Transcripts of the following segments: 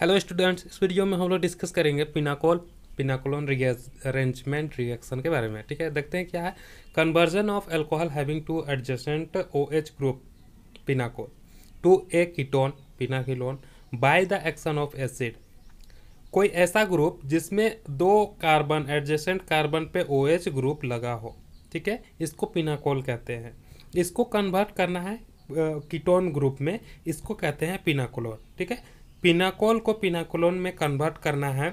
hello students इस video में हम लोग डिस्कस करेंगे पिनाकोल पिनाकोलोन अरेंजमेंट रिएक्शन के बारे में ठीक है देखते हैं क्या है conversion of alcohol having two adjacent O H group pinacol to a ketone pinacolone by the action of acid कोई ऐसा ग्रुप जिसमें दो कार्बन एडजस्टेंट कार्बन पे ओ एच ग्रुप लगा हो ठीक है इसको पिनाकोल कहते हैं इसको कन्वर्ट करना है कीटोन ग्रुप में इसको कहते हैं पिनाकोलोन ठीक है पिनाकोल को पिनाकोलोन में कन्वर्ट करना है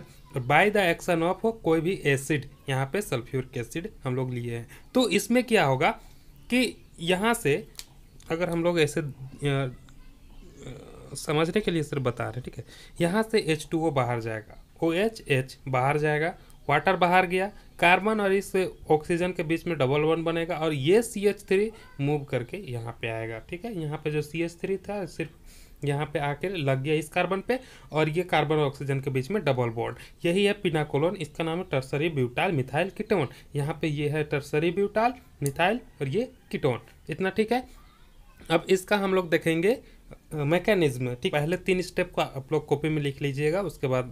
बाय द एक्शन ऑफ कोई भी एसिड यहाँ पे सल्फ्यूरिक एसिड हम लोग लिए हैं तो इसमें क्या होगा कि यहाँ से अगर हम लोग ऐसे समझने के लिए सिर्फ बता रहे हैं ठीक है यहाँ से एच टू ओ बाहर जाएगा ओ एच एच बाहर जाएगा वाटर बाहर गया कार्बन और इस ऑक्सीजन के बीच में डबल वन बनेगा और ये सी एच थ्री मूव करके यहाँ पे आएगा ठीक है यहाँ पे जो सी एच थ्री था सिर्फ यहाँ पे आके लग गया इस कार्बन पे और ये कार्बन और ऑक्सीजन के बीच में डबल बॉन्ड यही है पिनाकोलोन इसका नाम है टर्सरी ब्यूटाल मिथाइल किटोन यहाँ पे ये है टर्सरी ब्यूटाल मिथाइल और ये किटोन इतना ठीक है अब इसका हम लोग देखेंगे मैकेनिज्म ठीक पहले तीन स्टेप को आप लोग कॉपी में लिख लीजिएगा उसके बाद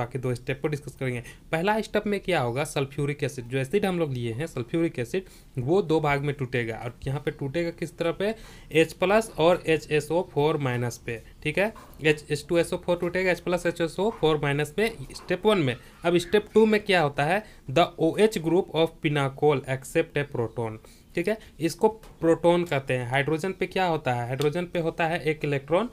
बाकी दो स्टेप को डिस्कस करेंगे पहला स्टेप में क्या होगा सल्फ्यूरिक एसिड जो एसिड हम लोग लिए हैं सल्फ्यूरिक एसिड वो दो भाग में टूटेगा और यहाँ पे टूटेगा किस तरह पे एच प्लस और H S O four minus पे ठीक है H H two S O four टूटेगा H plus H S O four minus पे स्टेप वन में अब स्टेप टू में क्या होता है the O H group of pinacol accept a proton ठीक है इसको प्रोटोन कहते हैं हाइड्रोजन पे क्या होता है हाइड्रोजन पे होता है एक इलेक्ट्रॉन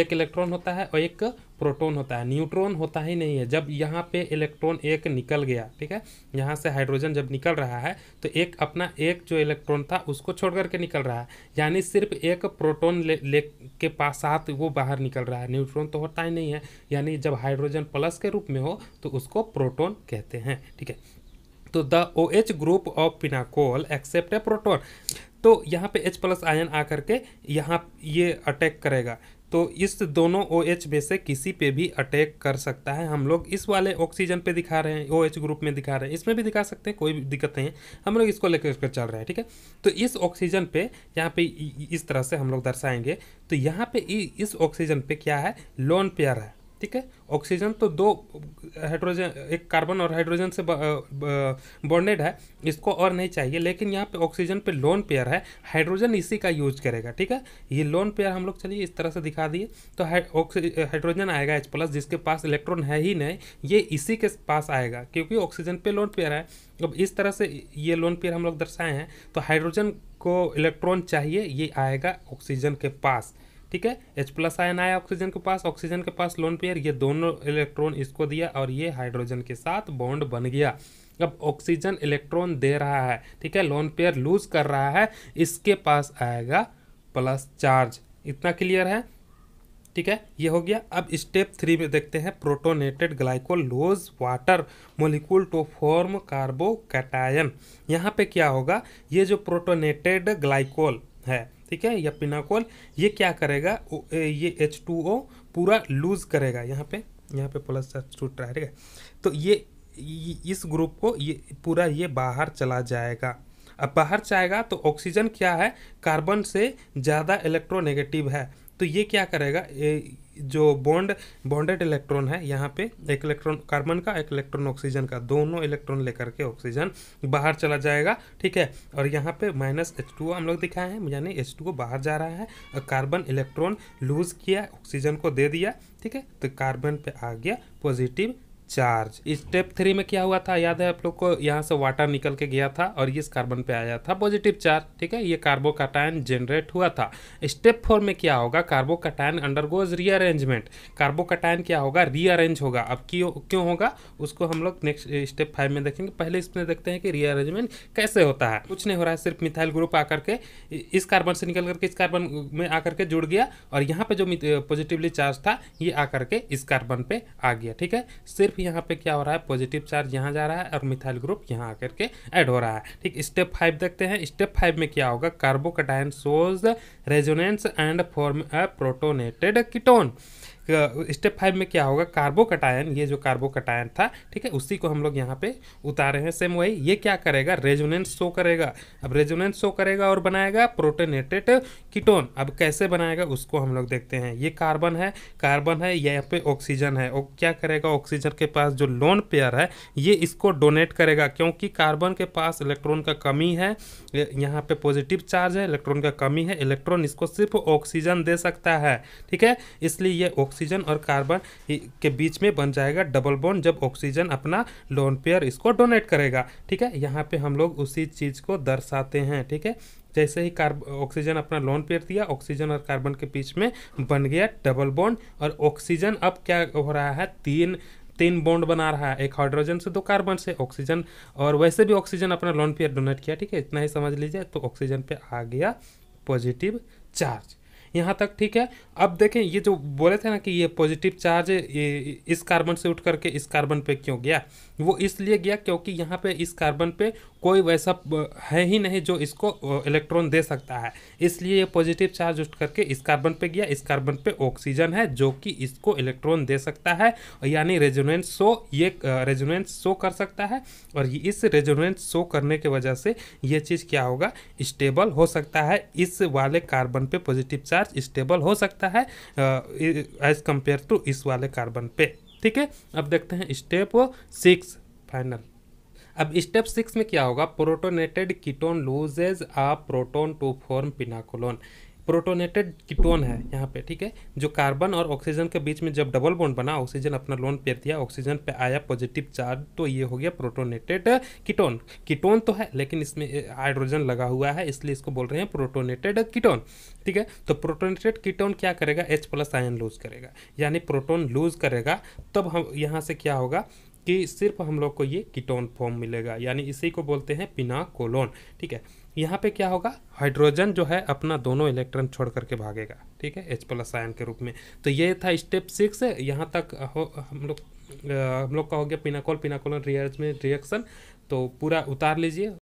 एक इलेक्ट्रॉन होता है और एक प्रोटॉन होता है न्यूट्रॉन होता ही नहीं है जब यहाँ पे इलेक्ट्रॉन एक निकल गया ठीक है यहाँ से हाइड्रोजन जब निकल रहा है तो एक अपना एक जो इलेक्ट्रॉन था उसको छोड़ करके निकल रहा है यानी सिर्फ एक प्रोटॉन ले, ले के पास साथ वो बाहर निकल रहा है न्यूट्रॉन तो होता ही नहीं है यानी जब हाइड्रोजन प्लस के रूप में हो तो उसको प्रोटोन कहते हैं ठीक है तो the O H group of pinacol accept a proton तो यहाँ पे H प्लस आयन आकर के यहाँ ये अटैक करेगा तो इस दोनों ओ एच में से किसी पे भी अटैक कर सकता है हम लोग इस वाले ऑक्सीजन पे दिखा रहे हैं ओ एच ग्रुप में दिखा रहे हैं इसमें भी दिखा सकते हैं कोई भी दिक्कत नहीं है हम लोग इसको लेकर कर चल रहे हैं ठीक है तो इस ऑक्सीजन पे यहाँ पे इस तरह से हम लोग दर्शाएंगे तो यहाँ पे इस ऑक्सीजन पे क्या है लोन पेयर है ठीक है ऑक्सीजन तो दो हाइड्रोजन एक कार्बन और हाइड्रोजन से बॉन्डेड है इसको और नहीं चाहिए लेकिन यहाँ पे ऑक्सीजन पे लोन पेयर है हाइड्रोजन इसी का यूज करेगा ठीक है ये लोन पेयर हम लोग चलिए इस तरह से दिखा दिए तो हाइड्रोजन आएगा एच प्लस जिसके पास इलेक्ट्रॉन है ही नहीं ये इसी के पास आएगा क्योंकि ऑक्सीजन पे लोन पेयर है अब इस तरह से ये लोन पेयर हम लोग दर्शाए हैं तो हाइड्रोजन को इलेक्ट्रॉन चाहिए ये आएगा ऑक्सीजन के पास ठीक है एच प्लस आयन आया ऑक्सीजन के पास ऑक्सीजन के पास लोन पेयर ये दोनों इलेक्ट्रॉन इसको दिया और ये हाइड्रोजन के साथ बॉन्ड बन गया अब ऑक्सीजन इलेक्ट्रॉन दे रहा है ठीक है लोन पेयर लूज कर रहा है इसके पास आएगा प्लस चार्ज इतना क्लियर है ठीक है ये हो गया अब स्टेप थ्री में देखते हैं protonated glycol loses water molecule to form carbocation यहाँ पे क्या होगा ये जो प्रोटोनेटेड ग्लाइकोल है ठीक है या पिनाकोल ये क्या करेगा ये एच टू ओ पूरा लूज करेगा यहाँ पे यहाँ पे प्लस छूट रहा है ठीक है तो ये इस ग्रुप को ये पूरा ये बाहर चला जाएगा अब बाहर जाएगा तो ऑक्सीजन क्या है कार्बन से ज़्यादा इलेक्ट्रोनेगेटिव है तो ये क्या करेगा ए, जो बॉन्ड बॉन्डेड इलेक्ट्रॉन है यहाँ पे एक इलेक्ट्रॉन कार्बन का एक इलेक्ट्रॉन ऑक्सीजन का दोनों इलेक्ट्रॉन लेकर के ऑक्सीजन बाहर चला जाएगा ठीक है और यहाँ पे माइनस एच टू हम लोग दिखाए हैं यानी एच टू बाहर जा रहा है और कार्बन इलेक्ट्रॉन लूज किया ऑक्सीजन को दे दिया ठीक है तो कार्बन पे आ गया पॉजिटिव चार्ज स्टेप थ्री में क्या हुआ था याद है आप लोग को यहाँ से वाटर निकल के गया था और इस कार्बन पे आया था पॉजिटिव चार्ज ठीक है ये कार्बो कार्बोकाटायन जनरेट हुआ था स्टेप फोर में क्या होगा carbo carbocation undergoes rearrangement carbocation क्या होगा रीअरेंज होगा अब क्यों क्यों होगा उसको हम लोग नेक्स्ट स्टेप फाइव में देखेंगे पहले इसमें देखते हैं कि रीअरेंजमेंट कैसे होता है कुछ नहीं हो रहा है सिर्फ मिथाइल ग्रुप आकर के इस कार्बन से निकल करके इस कार्बन में आकर के जुड़ गया और यहाँ पे जो पॉजिटिवली चार्ज था ये आकर के इस कार्बन पे आ गया ठीक है सिर्फ देखो यहाँ पे क्या हो रहा है पॉजिटिव चार्ज यहाँ जा रहा है और मिथाइल ग्रुप यहाँ आकर के ऐड हो रहा है ठीक स्टेप फाइव देखते हैं स्टेप फाइव में क्या होगा carbocation shows resonance and form a protonated ketone step five में क्या होगा कार्बोकटायन ये जो कार्बोकटायन था ठीक है उसी को हम लोग यहाँ पे उतारे हैं सेम वही ये क्या करेगा रेजोनेंस शो करेगा अब रेजोनेंस शो करेगा और बनाएगा प्रोटेनेटेड कीटोन अब कैसे बनाएगा उसको हम लोग देखते हैं ये कार्बन है कार्बन है यहाँ पे ऑक्सीजन है और क्या करेगा ऑक्सीजन के पास जो लोन पेयर है ये इसको डोनेट करेगा क्योंकि कार्बन के पास इलेक्ट्रॉन का कमी है यहाँ पे पॉजिटिव चार्ज है इलेक्ट्रॉन का कमी है इलेक्ट्रॉन इसको सिर्फ ऑक्सीजन दे सकता है ठीक है इसलिए ये ऑक्सीजन ऑक्सीजन और कार्बन के बीच में बन जाएगा डबल बॉन्ड जब ऑक्सीजन अपना लोन पेयर इसको डोनेट करेगा ठीक है यहाँ पे हम लोग उसी चीज़ को दर्शाते हैं ठीक है जैसे ही कार्ब ऑक्सीजन अपना लोन पेयर दिया ऑक्सीजन और कार्बन के बीच में बन गया डबल बॉन्ड और ऑक्सीजन अब क्या हो रहा है तीन तीन बॉन्ड बना रहा है एक हाइड्रोजन से दो कार्बन से ऑक्सीजन और वैसे भी ऑक्सीजन अपना लोन पेयर डोनेट किया ठीक है इतना ही समझ लीजिए तो ऑक्सीजन पे आ गया पॉजिटिव चार्ज यहाँ तक ठीक है अब देखें ये जो बोले थे ना कि ये पॉजिटिव चार्ज ये इस कार्बन से उठ करके इस कार्बन पे क्यों गया वो इसलिए गया क्योंकि यहाँ पे इस कार्बन पे कोई वैसा है ही नहीं जो इसको इलेक्ट्रॉन दे सकता है इसलिए ये पॉजिटिव चार्ज उठ करके इस कार्बन पे गया इस कार्बन पे ऑक्सीजन है जो कि इसको इलेक्ट्रॉन दे सकता है यानी रेजोनेंस शो ये रेजोनेंस शो कर सकता है और इस रेजोनेंस शो करने की वजह से ये चीज़ क्या होगा स्टेबल हो सकता है इस वाले कार्बन पे पॉजिटिव चार्ज चार्ज स्टेबल हो सकता है एज कंपेयर टू इस वाले कार्बन पे ठीक है अब देखते हैं स्टेप सिक्स फाइनल अब स्टेप सिक्स में क्या होगा protonated ketone loses a proton to form pinacolone protonated ketone है यहाँ पे ठीक है जो कार्बन और ऑक्सीजन के बीच में जब डबल बॉन्ड बना ऑक्सीजन अपना लोन पेर दिया ऑक्सीजन पे आया पॉजिटिव चार्ज तो ये हो गया प्रोटोनेटेड कीटोन कीटोन तो है लेकिन इसमें हाइड्रोजन लगा हुआ है इसलिए इसको बोल रहे हैं प्रोटोनेटेड कीटोन ठीक है तो प्रोटोनेटेड कीटोन क्या करेगा एच प्लस आयन लूज करेगा यानी प्रोटोन लूज करेगा तब हम यहाँ से क्या होगा कि सिर्फ हम लोग को ये कीटोन फॉर्म मिलेगा यानी इसी को बोलते हैं पिना कोलोन ठीक है यहाँ पे क्या होगा हाइड्रोजन जो है अपना दोनों इलेक्ट्रॉन छोड़ करके भागेगा ठीक है एच प्लस आयन के रूप में तो ये था स्टेप सिक्स यहाँ तक हो हम लोग हम लोग का हो गया पिनाकोल पिनाकोलन रिएक्ट में रिएक्शन तो पूरा उतार लीजिए